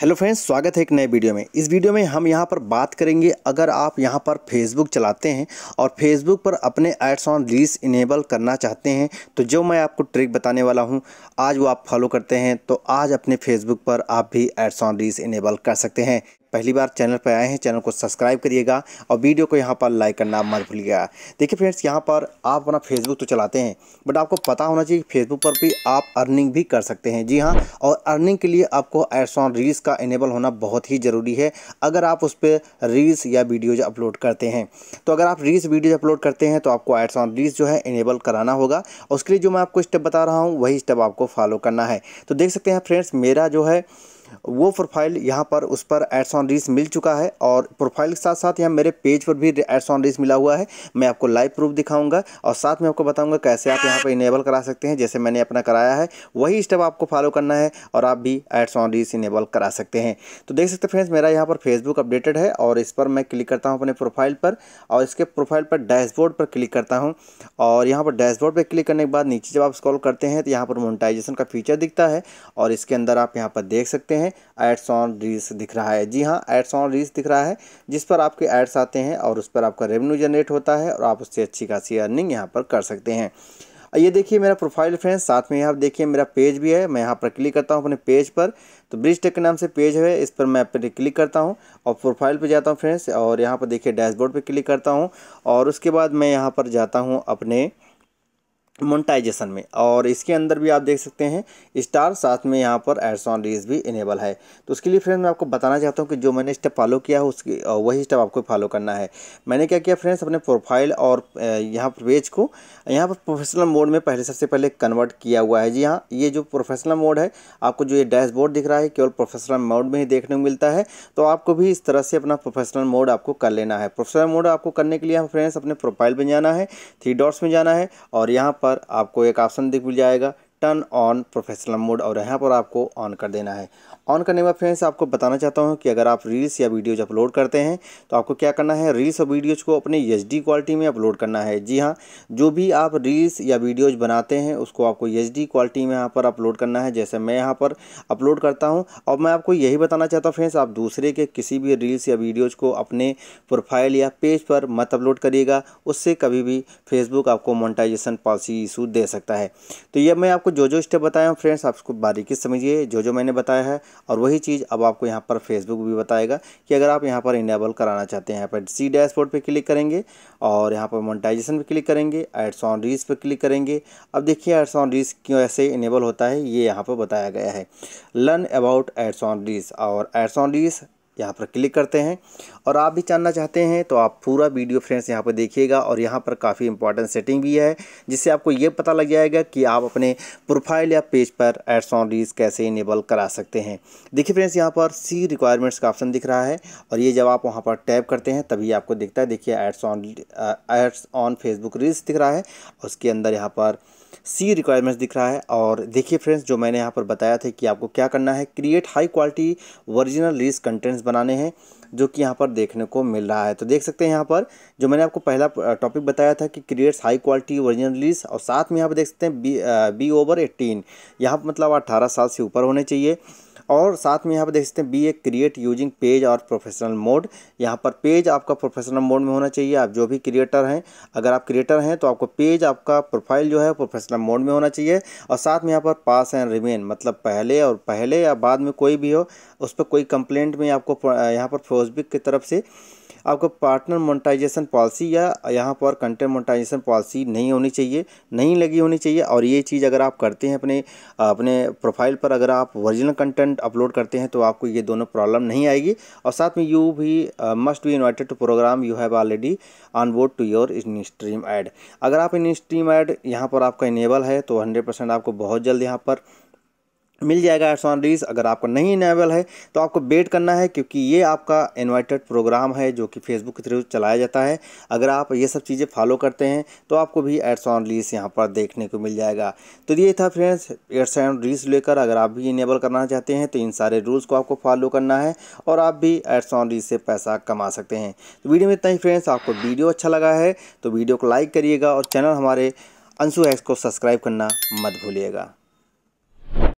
hello friends स्वागत है एक नए वीडियो में इस वीडियो में हम यहाँ पर बात करेंगे अगर आप यहाँ पर फेसबुक चलाते हैं और फेसबुक पर अपने एड्स ऑन रील्स इनेबल करना चाहते हैं तो जो मैं आपको ट्रिक बताने वाला हूँ आज वो आप फॉलो करते हैं तो आज अपने फेसबुक पर आप भी एड्स ऑन रील्स इनेबल कर सकते हैं पहली बार चैनल पर आए हैं चैनल को सब्सक्राइब करिएगा और वीडियो को यहाँ पर लाइक करना मत भूलिएगा देखिए फ्रेंड्स यहाँ पर आप अपना फेसबुक तो चलाते हैं बट आपको पता होना चाहिए फेसबुक पर भी आप अर्निंग भी कर सकते हैं जी हाँ और अर्निंग के लिए आपको एड्स ऑन रील्स का इनेबल होना बहुत ही ज़रूरी है अगर आप उस पर रील्स या वीडियोज अपलोड करते हैं तो अगर आप रील्स वीडियोज अपलोड करते हैं तो आपको एड्स ऑन रील्स जो है इनेबल कराना होगा उसके लिए जो मैं आपको स्टेप बता रहा हूँ वही स्टेप आपको फॉलो करना है तो देख सकते हैं फ्रेंड्स मेरा जो है वो प्रोफाइल यहाँ पर उस पर एड्स ऑन रील्स मिल चुका है और प्रोफाइल के साथ साथ यहाँ मेरे पेज पर भी एड्स ऑन रील्स मिला हुआ है मैं आपको लाइव प्रूफ दिखाऊंगा और साथ में आपको बताऊंगा कैसे आप यहाँ पर इनेबल करा सकते हैं जैसे मैंने अपना कराया है वही स्टेप आपको फॉलो करना है और आप भी एड्स ऑन रील्स इनेबल करा सकते हैं तो देख सकते फ्रेंड्स मेरा यहाँ पर फेसबुक अपडेटेड है और इस पर मैं क्लिक करता हूँ अपने प्रोफाइल पर और इसके प्रोफाइल पर डैशबोर्ड पर क्लिक करता हूँ और यहाँ पर डैशबोर्ड पर क्लिक करने के बाद नीचे जब आप स्क्रॉल करते हैं तो यहाँ पर मोनिटाइजेशन का फीचर दिखता है और इसके अंदर आप यहाँ पर देख सकते हैं हैं एड्स ऑन रील्स दिख रहा है जी हाँ एड्स ऑन रील्स दिख रहा है जिस पर आपके एड्स आते हैं और उस पर आपका रेवेन्यू जनरेट होता है और आप उससे अच्छी खासी अर्निंग यहाँ पर कर सकते हैं ये देखिए मेरा प्रोफाइल फ्रेंड्स साथ में यहाँ देखिए मेरा पेज भी है मैं यहाँ पर क्लिक करता हूँ अपने पेज पर तो ब्रिज टेक के नाम से पेज है इस पर मैं अपने क्लिक करता हूँ और प्रोफाइल पे जाता हूँ फ्रेंड्स और यहाँ पर देखिए डैशबोर्ड पे क्लिक करता हूँ और उसके बाद मैं यहाँ पर जाता हूँ अपने मोनटाइजेशन में और इसके अंदर भी आप देख सकते हैं स्टार साथ में यहाँ पर एड्स ऑन रीज भी इनेबल है तो उसके लिए फ्रेंड्स मैं आपको बताना चाहता हूँ कि जो मैंने स्टेप फॉलो किया है उसकी वही स्टेप आपको फॉलो करना है मैंने क्या किया फ्रेंड्स अपने प्रोफाइल और यहाँ पर पेज को यहाँ पर प्रोफेशनल मोड में पहले सबसे पहले कन्वर्ट किया हुआ है जी हाँ ये जो प्रोफेशनल मोड है आपको जो ये डैशबोर्ड दिख रहा है केवल प्रोफेशनल मोड में ही देखने को मिलता है तो आपको भी इस तरह से अपना प्रोफेशनल मोड आपको कर लेना है प्रोफेशनल मोड आपको करने के लिए फ्रेंड्स अपने प्रोफाइल में जाना है थ्री डॉट्स में जाना है और यहाँ पर पर आपको एक ऑप्शन दिख जाएगा टर्न ऑन प्रोफेशनल मोड और यहाँ पर आपको ऑन कर देना है ऑन करने में फ्रेंड्स आपको बताना चाहता हूँ कि अगर आप रील्स या वीडियोज अपलोड करते हैं तो आपको क्या करना है रील्स और वीडियोज को अपने एच क्वालिटी में अपलोड करना है जी हाँ जो भी आप रील्स या वीडियोज बनाते हैं उसको आपको एच क्वालिटी में यहाँ पर अपलोड करना है जैसे मैं यहाँ पर अपलोड करता हूँ और मैं आपको यही बताना चाहता हूँ फ्रेंड्स आप दूसरे के किसी भी रील्स या वीडियोज़ को अपने प्रोफाइल या पेज पर मत अपलोड करिएगा उससे कभी भी फेसबुक आपको मोनिटाइजेशन पॉलिसी इशू दे सकता है तो यह मैं आपको आपको जो जो स्टेप बताया हूँ फ्रेंड्स आप उसको बारीकी समझिए जो जो मैंने बताया है और वही चीज़ अब आपको यहाँ पर फेसबुक भी बताएगा कि अगर आप यहाँ पर इनेबल कराना चाहते हैं यहाँ पर सी डैशबोर्ड पर क्लिक करेंगे और यहाँ पर मोनिटाइजेशन पर क्लिक करेंगे एड्स ऑन रीस पर क्लिक करेंगे अब देखिए एड्स ऑन रीस क्यों ऐसे इनेबल होता है ये यहाँ पर बताया गया है learn about ads on reels और एड्स ऑन रील्स यहाँ पर क्लिक करते हैं और आप भी जानना चाहते हैं तो आप पूरा वीडियो फ्रेंड्स यहाँ पर देखिएगा और यहाँ पर काफ़ी इंपॉर्टेंट सेटिंग भी है जिससे आपको ये पता लग जाएगा कि आप अपने प्रोफाइल या पेज पर एड्स ऑन रील्स कैसे इनेबल करा सकते हैं देखिए फ्रेंड्स यहाँ पर सी रिक्वायरमेंट्स का ऑप्शन दिख रहा है और ये जब आप वहाँ पर टैप करते हैं तभी आपको दिखता है देखिए ads on ads on Facebook reels दिख रहा है उसके अंदर यहाँ पर सी रिक्वायरमेंट्स दिख रहा है और देखिए फ्रेंड्स जो मैंने यहाँ पर बताया था कि आपको क्या करना है create high quality original reels contents बनाने हैं जो कि यहाँ पर देखने को मिल रहा है तो देख सकते हैं यहाँ पर जो मैंने आपको पहला टॉपिक बताया था कि creates high quality original reels और साथ में यहाँ पर देख सकते हैं बी बी ओवर एटीन यहाँ मतलब अट्ठारह साल से ऊपर होने चाहिए और साथ में यहाँ पर देख सकते हैं be a create using page और प्रोफेशनल मोड यहाँ पर पेज आपका प्रोफेशनल मोड में होना चाहिए आप जो भी क्रिएटर हैं अगर आप क्रिएटर हैं तो आपको पेज आपका प्रोफाइल जो है प्रोफेशनल मोड में होना चाहिए और साथ में यहाँ पर पास एंड रिमेन मतलब पहले और पहले या बाद में कोई भी हो उस पर कोई कंप्लेंट में आपको यहाँ पर फेसबुक की तरफ से आपको पार्टनर मोनेटाइजेशन पॉलिसी या यहाँ पर कंटेंट मोनेटाइजेशन पॉलिसी नहीं होनी चाहिए नहीं लगी होनी चाहिए और ये चीज़ अगर आप करते हैं अपने अपने प्रोफाइल पर अगर आप ओरिजिनल कंटेंट डॉक्यूमेंट अपलोड करते हैं तो आपको ये दोनों प्रॉब्लम नहीं आएगी और साथ में यू भी must be invited to program you have already on board to your in stream ad अगर आप इन स्ट्रीम ऐड यहाँ पर आपका इनेबल है तो हंड्रेड परसेंट आपको बहुत जल्द यहाँ पर मिल जाएगा एड्स ऑन रील्स अगर आपको नहीं इनेबल है तो आपको वेट करना है क्योंकि ये आपका इन्वाइटेड प्रोग्राम है जो कि फेसबुक के थ्रू चलाया जाता है अगर आप ये सब चीज़ें फॉलो करते हैं तो आपको भी एड्स ऑन रिलीज यहाँ पर देखने को मिल जाएगा तो ये था फ्रेंड्स एड्स ऑन रील्स लेकर अगर आप भी इनेबल करना चाहते हैं तो इन सारे रूल्स को आपको फॉलो करना है और आप भी एड्स ऑन रिलीज से पैसा कमा सकते हैं तो वीडियो में इतना ही फ्रेंड्स आपको वीडियो अच्छा लगा है तो वीडियो को लाइक करिएगा और चैनल हमारे अंशु एक्स को सब्सक्राइब करना मत भूलिएगा